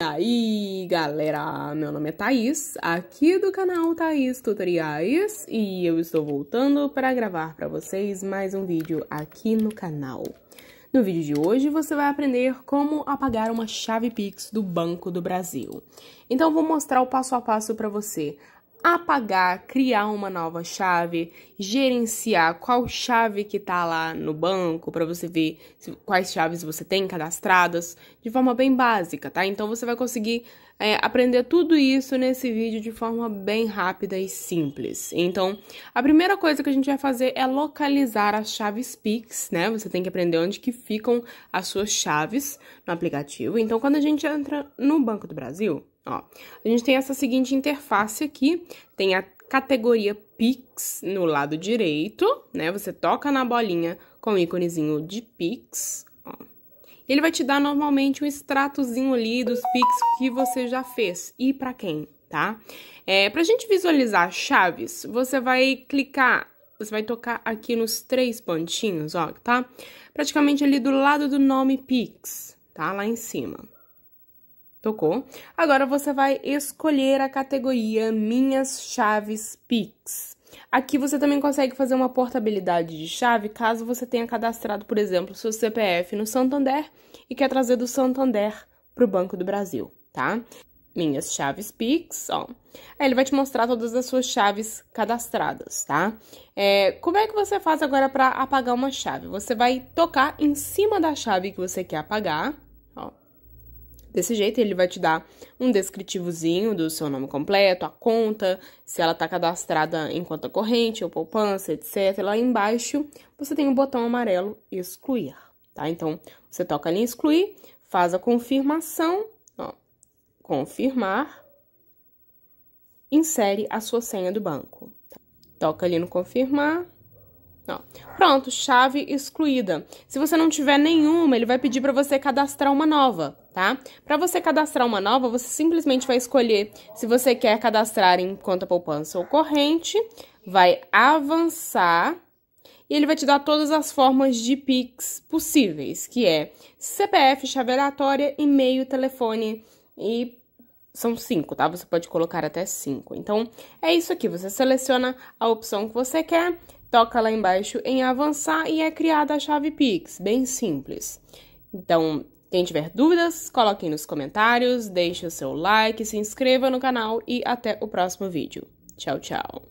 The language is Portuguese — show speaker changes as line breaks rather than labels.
E aí, galera, meu nome é Thaís, aqui do canal Thaís Tutoriais, e eu estou voltando para gravar para vocês mais um vídeo aqui no canal. No vídeo de hoje você vai aprender como apagar uma chave Pix do Banco do Brasil. Então vou mostrar o passo a passo para você apagar, criar uma nova chave, gerenciar qual chave que tá lá no banco para você ver quais chaves você tem cadastradas, de forma bem básica, tá? Então você vai conseguir é, aprender tudo isso nesse vídeo de forma bem rápida e simples. Então, a primeira coisa que a gente vai fazer é localizar as chaves Pix, né? Você tem que aprender onde que ficam as suas chaves no aplicativo. Então, quando a gente entra no Banco do Brasil, Ó, a gente tem essa seguinte interface aqui, tem a categoria Pix no lado direito, né? Você toca na bolinha com o íconezinho de Pix, ó. Ele vai te dar normalmente um extratozinho ali dos Pix que você já fez e para quem, tá? É, pra gente visualizar chaves, você vai clicar, você vai tocar aqui nos três pontinhos, ó, tá? Praticamente ali do lado do nome Pix, tá? Lá em cima. Tocou? Agora você vai escolher a categoria Minhas Chaves Pix. Aqui você também consegue fazer uma portabilidade de chave caso você tenha cadastrado, por exemplo, seu CPF no Santander e quer trazer do Santander para o Banco do Brasil, tá? Minhas chaves Pix, ó. Aí ele vai te mostrar todas as suas chaves cadastradas, tá? É, como é que você faz agora para apagar uma chave? Você vai tocar em cima da chave que você quer apagar Desse jeito, ele vai te dar um descritivozinho do seu nome completo, a conta, se ela está cadastrada em conta corrente ou poupança, etc. Lá embaixo, você tem o um botão amarelo excluir, tá? Então, você toca ali em excluir, faz a confirmação, ó, confirmar, insere a sua senha do banco. Tá? Toca ali no confirmar. Ó. Pronto, chave excluída. Se você não tiver nenhuma, ele vai pedir para você cadastrar uma nova tá? Para você cadastrar uma nova, você simplesmente vai escolher se você quer cadastrar em conta poupança ou corrente, vai avançar e ele vai te dar todas as formas de Pix possíveis, que é CPF, chave aleatória, e-mail, telefone e são cinco, tá? Você pode colocar até cinco. Então, é isso aqui. Você seleciona a opção que você quer, toca lá embaixo em avançar e é criada a chave Pix. Bem simples. Então, quem tiver dúvidas, coloquem nos comentários, deixe o seu like, se inscreva no canal e até o próximo vídeo. Tchau, tchau!